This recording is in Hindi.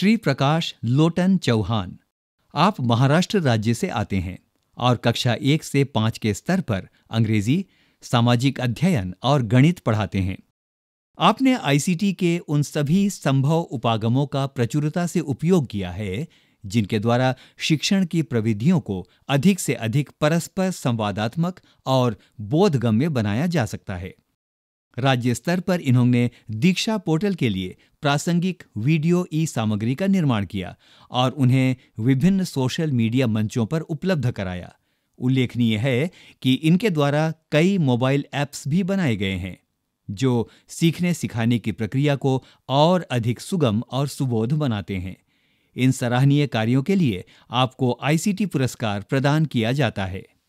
श्री प्रकाश लोटन चौहान आप महाराष्ट्र राज्य से आते हैं और कक्षा एक से पाँच के स्तर पर अंग्रेजी सामाजिक अध्ययन और गणित पढ़ाते हैं आपने आईसीटी के उन सभी संभव उपागमों का प्रचुरता से उपयोग किया है जिनके द्वारा शिक्षण की प्रविधियों को अधिक से अधिक परस्पर संवादात्मक और बोधगम्य बनाया जा सकता है राज्य स्तर पर इन्होंने दीक्षा पोर्टल के लिए प्रासंगिक वीडियो ई सामग्री का निर्माण किया और उन्हें विभिन्न सोशल मीडिया मंचों पर उपलब्ध कराया उल्लेखनीय है कि इनके द्वारा कई मोबाइल ऐप्स भी बनाए गए हैं जो सीखने सिखाने की प्रक्रिया को और अधिक सुगम और सुबोध बनाते हैं इन सराहनीय कार्यों के लिए आपको आईसीटी पुरस्कार प्रदान किया जाता है